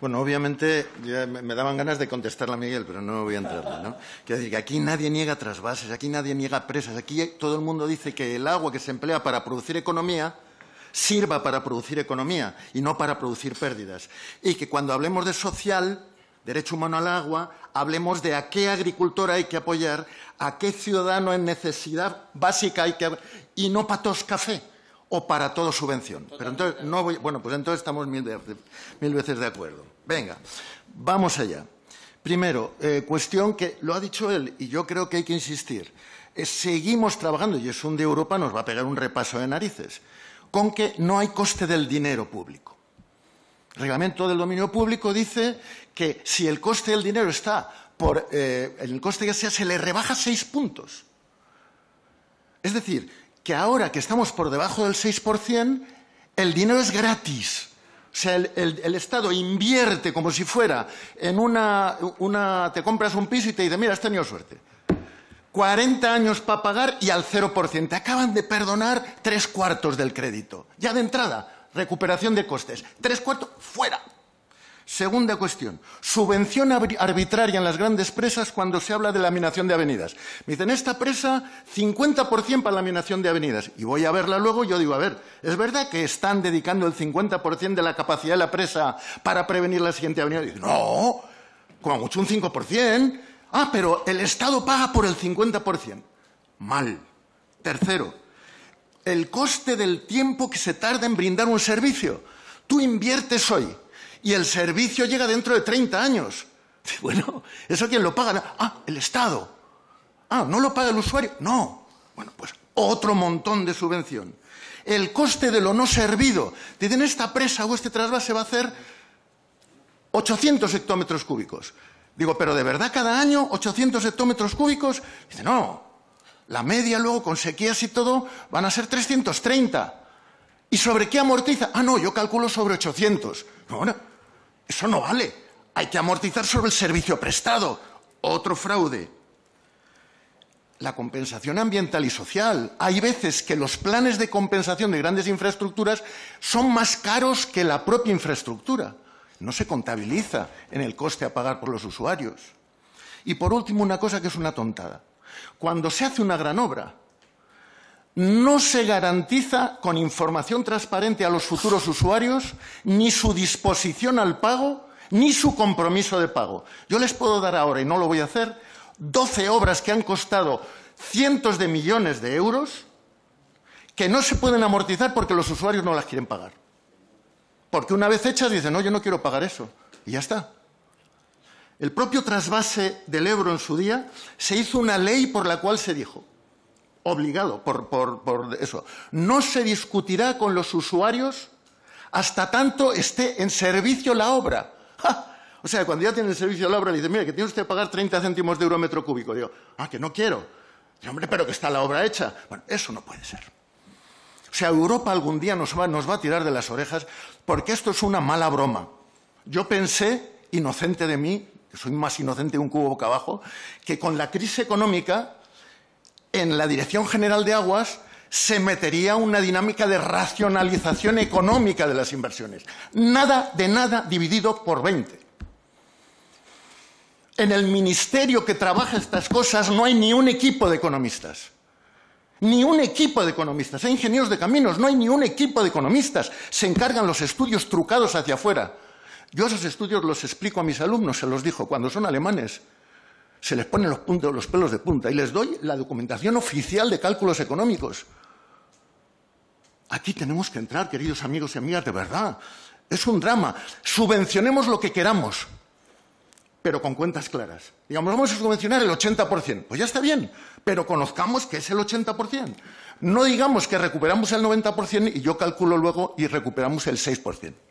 Bueno, obviamente me daban ganas de contestarla a Miguel, pero no voy a entrarle, ¿no? Quiero decir que aquí nadie niega trasvases, aquí nadie niega presas, aquí todo el mundo dice que el agua que se emplea para producir economía sirva para producir economía y no para producir pérdidas. Y que cuando hablemos de social, derecho humano al agua, hablemos de a qué agricultor hay que apoyar, a qué ciudadano en necesidad básica hay que... y no patos café o para todo subvención. Pero entonces no voy, bueno, pues entonces estamos mil, veces de acuerdo. Venga, vamos allá. Primero, eh, cuestión que lo ha dicho él y yo creo que hay que insistir. Eh, seguimos trabajando, y es un de Europa nos va a pegar un repaso de narices, con que no hay coste del dinero público. El reglamento del dominio público dice que si el coste del dinero está por eh, el coste que sea, se le rebaja seis puntos. Es decir, que ahora que estamos por debajo del 6%, el dinero es gratis. O sea, el, Estado invierte como si fuera en una, Te compras un piso y te dice, mira, has tenido suerte. 40 años para pagar y al 0%. Acaban de perdonar tres cuartos del crédito. Ya de entrada, recuperación de costes. Tres cuartos, fuera. Segunda cuestión, subvención arbitraria en las grandes presas cuando se habla de laminación de avenidas. Me dicen, esta presa, 50% para laminación de avenidas. Y voy a verla luego, yo digo, a ver, ¿es verdad que están dedicando el 50% de la capacidad de la presa para prevenir la siguiente avenida? dicen, no, con mucho un 5%. Ah, pero el Estado paga por el 50%. Mal. Tercero, el coste del tiempo que se tarda en brindar un servicio. Tú inviertes hoy y el servicio llega dentro de 30 años. Bueno, ¿eso quién lo paga? Ah, el Estado. Ah, ¿no lo paga el usuario? No. Bueno, pues otro montón de subvención. El coste de lo no servido. Dicen, esta presa o este trasvase va a hacer 800 hectómetros cúbicos. Digo, ¿pero de verdad cada año 800 hectómetros cúbicos? Dice, no. La media luego con sequías y todo van a ser 330. ¿Y sobre qué amortiza? Ah, no, yo calculo sobre 800. Bueno, eso no vale. Hay que amortizar sobre el servicio prestado. Otro fraude. La compensación ambiental y social. Hay veces que los planes de compensación de grandes infraestructuras son más caros que la propia infraestructura. No se contabiliza en el coste a pagar por los usuarios. Y por último, una cosa que es una tontada. Cuando se hace una gran obra, no se garantiza con información transparente a los futuros usuarios ni su disposición al pago ni su compromiso de pago. Yo les puedo dar ahora, y no lo voy a hacer, 12 obras que han costado cientos de millones de euros que no se pueden amortizar porque los usuarios no las quieren pagar. Porque una vez hechas dicen, no, yo no quiero pagar eso. Y ya está. El propio trasvase del euro en su día se hizo una ley por la cual se dijo, obligado por, eso. No se discutirá con los usuarios hasta tanto esté en servicio la obra. O sea, cuando ya tiene el servicio la obra, le dicen, mire, que tiene usted que pagar 30 céntimos de euro metro cúbico. Digo, ah, que no quiero. Digo, hombre, pero que está la obra hecha. Bueno, eso no puede ser. O sea, Europa algún día nos va, nos va a tirar de las orejas porque esto es una mala broma. Yo pensé, inocente de mí, que soy más inocente de un cubo boca abajo, que con la crisis económica en la Dirección General de Aguas se metería una dinámica de racionalización económica de las inversiones. Nada de nada dividido por 20. En el ministerio que trabaja estas cosas no hay ni un equipo de economistas. Ni un equipo de economistas. Hay ingenieros de caminos, no hay ni un equipo de economistas. Se encargan los estudios trucados hacia afuera. Yo esos estudios los explico a mis alumnos, se los dijo, cuando son alemanes se les ponen los, puntos, los pelos de punta y les doy la documentación oficial de cálculos económicos. Aquí tenemos que entrar, queridos amigos y amigas, de verdad. Es un drama. Subvencionemos lo que queramos, pero con cuentas claras. Digamos, vamos a subvencionar el 80%. Pues ya está bien, pero conozcamos que es el 80%. No digamos que recuperamos el 90% y yo calculo luego y recuperamos el 6%.